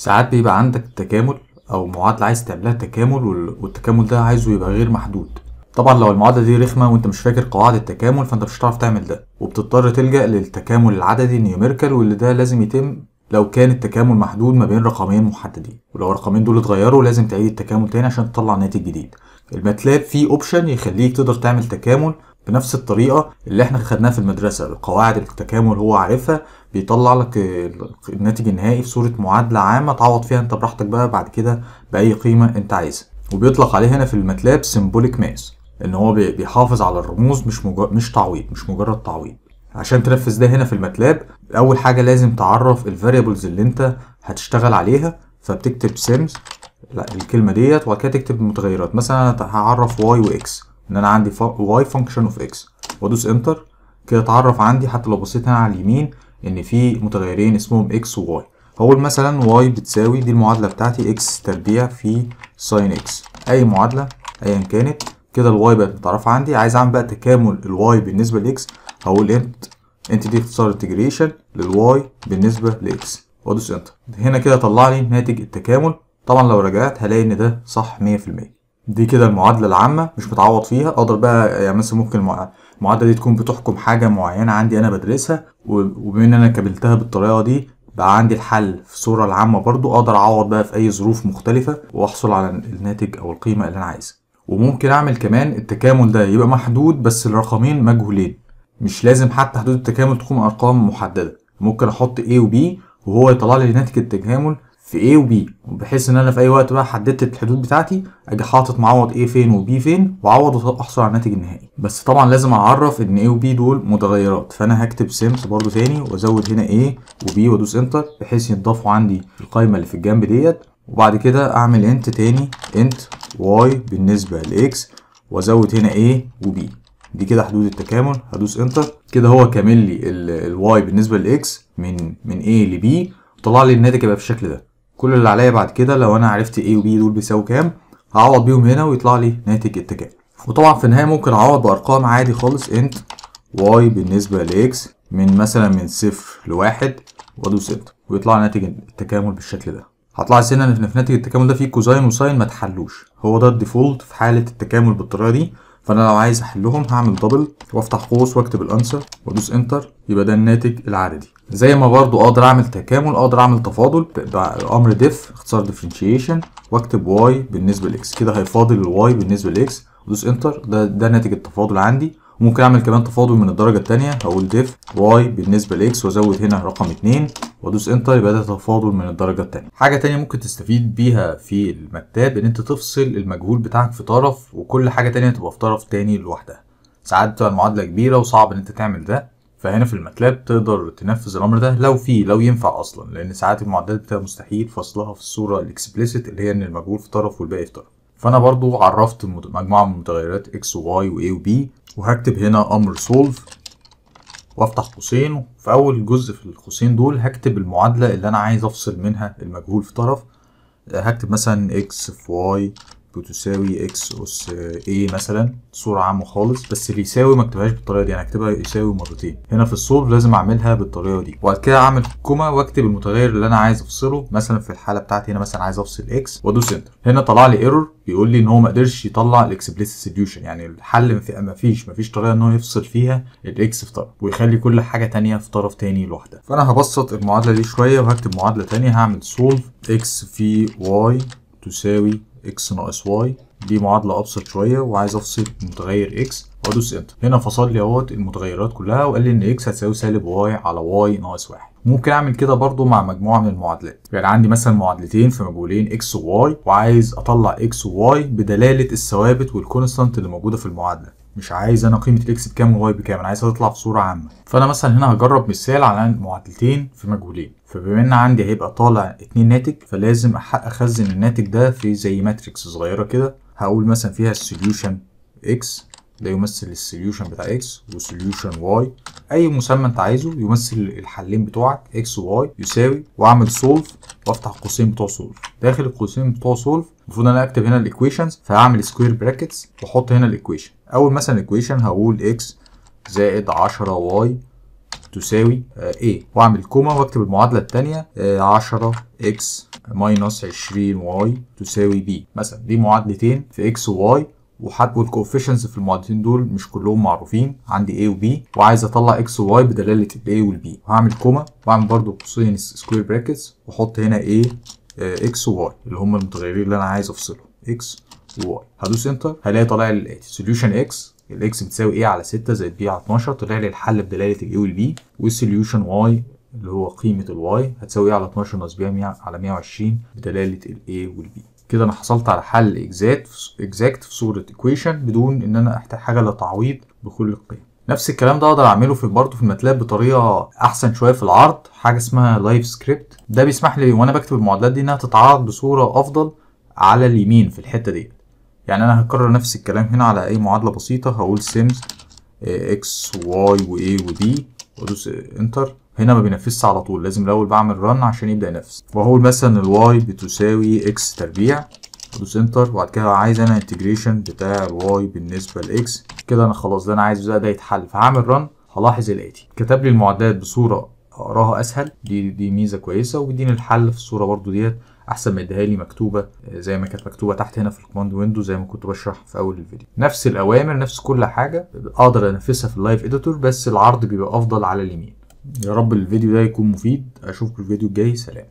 ساعات بيبقى عندك تكامل او معادله عايز تعملها تكامل والتكامل ده عايزه يبقى غير محدود طبعا لو المعادله دي رخمه وانت مش فاكر قواعد التكامل فانت مش هتعرف تعمل ده وبتضطر تلجا للتكامل العددي نيوميركال واللي ده لازم يتم لو كان التكامل محدود ما بين رقمين محددين ولو الرقمين دول اتغيروا لازم تعيد التكامل تاني عشان تطلع ناتج جديد الماتلاب فيه اوبشن يخليك تقدر تعمل تكامل بنفس الطريقه اللي احنا خدناها في المدرسه القواعد التكامل هو عارفها بيطلع لك الناتج النهائي في صوره معادله عامه تعوض فيها انت براحتك بقى بعد كده باي قيمه انت عايزها وبيطلق عليه هنا في الماتلاب سيمبوليك ماس ان هو بيحافظ على الرموز مش مجرد مش تعويض مش مجرد تعويض عشان تنفذ ده هنا في الماتلاب اول حاجه لازم تعرف الفاريبلز اللي انت هتشتغل عليها فبتكتب سيمز لا الكلمه ديت وبعد كده تكتب المتغيرات مثلا هعرف واي واكس ان انا عندي واي فانكشن اوف اكس وادوس انتر كده اتعرف عندي حتى لو بصيت هنا على اليمين ان في متغيرين اسمهم اكس وواي هقول مثلا واي بتساوي دي المعادله بتاعتي اكس تربيع في ساين اكس اي معادله ايا كانت كده الواي بقت متعرفه عندي عايز اعمل بقى تكامل الواي بالنسبه لاكس هقول انت انت دي اختصار انتجريشن للواي بالنسبه لاكس وادوس انتر هنا كده طلع لي ناتج التكامل طبعا لو رجعت هلاقي ان ده صح 100% دي كده المعادله العامه مش متعوض فيها اقدر بقى يعني مثلا ممكن المعادله دي تكون بتحكم حاجه معينه عندي انا بدرسها وبما ان انا كبلتها بالطريقه دي بقى عندي الحل في الصوره العامه برضو اقدر اعوض بقى في اي ظروف مختلفه واحصل على الناتج او القيمه اللي انا عايزها وممكن اعمل كمان التكامل ده يبقى محدود بس الرقمين مجهولين مش لازم حتى حدود التكامل تكون ارقام محدده ممكن احط A و B وهو يطلع لي ناتج التكامل في A وB بحيث ان انا في اي وقت بقى حددت الحدود بتاعتي اجي حاطط معوض A فين وB فين واعوض واحصل على الناتج النهائي بس طبعا لازم اعرف ان A وB دول متغيرات فانا هكتب سمس برده تاني وازود هنا A وB وادوس انتر بحيث يتضافوا عندي القايمه اللي في الجنب ديت وبعد كده اعمل انت تاني انت y بالنسبه لاكس وازود هنا A وB دي كده حدود التكامل هدوس انتر كده هو كامل لي الواي بالنسبه لاكس من من A ل B طلع لي الناتج يبقى بالشكل ده كل اللي عليا بعد كده لو انا عرفت A و B دول بيساووا كام هعوض بيهم هنا ويطلع لي ناتج التكامل وطبعا في النهايه ممكن اعوض بارقام عادي خالص انت y بالنسبه لاكس من مثلا من صفر لواحد وادوس انت ويطلع ناتج التكامل بالشكل ده هطلع هنا ان في ناتج التكامل ده فيه كوزاين وساين ما تحلوش هو ده الديفولت في حاله التكامل بالطريقه دي فانا لو عايز احلهم هعمل دبل وافتح قوس واكتب الانسر وادوس انتر يبقى ده الناتج العددي زي ما برضو اقدر اعمل تكامل اقدر اعمل تفاضل بامر ديف اختصار ديفرنشيشن واكتب واي بالنسبه لاكس كده هيفاضل الواي بالنسبه لاكس ادوس انتر ده ده ناتج التفاضل عندي وممكن اعمل كمان تفاضل من الدرجه الثانيه هقول ديف واي بالنسبه لاكس وازود هنا رقم 2 وادوس انتر يبقى ده تفاضل من الدرجه الثانيه حاجه ثانيه ممكن تستفيد بيها في المكتب ان انت تفصل المجهول بتاعك في طرف وكل حاجه ثانيه تبقى في طرف تاني لوحدها ساعات بتبقى المعادله كبيره وصعب ان انت تعمل ده فهنا في المتلاب تقدر تنفذ الامر ده لو في لو ينفع اصلا لان ساعات المعادلات بتبقى مستحيل فصلها في الصوره الاكسبليسيت اللي هي ان المجهول في طرف والباقي في طرف فانا برضو عرفت مجموعه من المتغيرات اكس وواي واي و وهكتب هنا امر solve وافتح قوسين في اول جزء في القوسين دول هكتب المعادله اللي انا عايز افصل منها المجهول في طرف هكتب مثلا اكس في واي تساوي اكس اس ايه مثلا صورة عامة خالص بس اللي يساوي ما اكتبهاش بالطريقة دي انا اكتبها يساوي مرتين هنا في السولف لازم اعملها بالطريقة دي وبعد كده اعمل كوما واكتب المتغير اللي انا عايز افصله مثلا في الحالة بتاعتي هنا مثلا عايز افصل اكس وادوس انتر هنا طلع لي ايرور بيقول لي ان هو ما قدرش يطلع الاكسبليس سوليوشن يعني الحل ما فيش ما فيش طريقة ان هو يفصل فيها الاكس في طرف ويخلي كل حاجة ثانيه في طرف ثاني لوحدها فانا هبسط المعادلة دي شوية وهكتب معادلة ثانيه هعمل سولف اكس في واي تساوي اكس ناقص واي دي معادله ابسط شويه وعايز افصل متغير اكس وادوس انتر هنا فصل لي اهوت المتغيرات كلها وقال لي ان اكس هتساوي سالب واي على واي ناقص واحد ممكن اعمل كده برضو مع مجموعه من المعادلات يعني عندي مثلا معادلتين في مجهولين اكس وواي وعايز اطلع اكس وواي بدلاله الثوابت والكونستانت اللي موجوده في المعادله مش عايز انا قيمه الاكس بكام والواي بكام انا عايزها تطلع بصوره عامه فانا مثلا هنا هجرب مثال على معادلتين في مجهولين فبما ان عندي هيبقى طالع اتنين ناتج فلازم اخزن الناتج ده في زي ماتريكس صغيره كده هقول مثلا فيها السوليوشن اكس ده يمثل السوليوشن بتاع اكس وسوليوشن واي اي مسمى انت عايزه يمثل الحلين بتوعك اكس وواي يساوي واعمل سولف وافتح القوسين بتوع سولف داخل القوسين بتوع سولف المفروض انا اكتب هنا الايكويشنز فهعمل سكوير براكتس واحط هنا الايكويشن اول مثلا إيكويشن هقول x زائد 10y تساوي آه، a واعمل كوما واكتب المعادله الثانيه 10x آه، ماينس 20y تساوي b مثلا دي معادلتين في x و y وحجم الكوفيشنز في المعادلتين دول مش كلهم معروفين عندي a و b وعايز اطلع x و y بدلاله ال a وال b وهعمل كوما واعمل برضو قوسين سكوير براكتس واحط هنا a آه، x و y اللي هم المتغيرين اللي انا عايز افصلهم x واي هدوس انتر هلاقي طالع لي الاتي سوليوشن اكس الاكس بتساوي ايه على 6 زائد بي على 12 طلع لي الحل بدلاله الاي والبي والسوليوشن واي اللي هو قيمه الواي هتساوي ايه على 12 ناقص بي على 120 بدلاله الاي والبي كده انا حصلت على حل اكزاكت اكزاكت في صوره ايكويشن بدون ان انا احتاج حاجه لتعويض بكل القيم نفس الكلام ده اقدر اعمله في برضه في الماتلاب بطريقه احسن شويه في العرض حاجه اسمها لايف سكريبت ده بيسمح لي وانا بكتب المعادلات دي انها تتعرض بصوره افضل على اليمين في الحته دي يعني انا هكرر نفس الكلام هنا على اي معادله بسيطه هقول سيمز اكس واي واي ودي وادوس انتر هنا ما بينفذش على طول لازم الاول بعمل رن عشان يبدا ينفذ وهقول مثلا الواي بتساوي اكس تربيع ادوس انتر وبعد كده عايز انا انتجريشن بتاع الواي بالنسبه لاكس كده انا خلاص ده انا عايز ده, ده يتحل فهعمل رن هلاحظ الاتي كتب لي المعادلات بصوره اقراها اسهل دي دي ميزه كويسه وبيديني الحل في الصوره برضو ديت احسن ما يديها لي مكتوبه آه، زي ما كانت مكتوبه تحت هنا في الكوماند ويندو زي ما كنت بشرح في اول الفيديو نفس الاوامر نفس كل حاجه اقدر انفذها في اللايف اديتور بس العرض بيبقى افضل على اليمين يا رب الفيديو ده يكون مفيد اشوفكم الفيديو الجاي سلام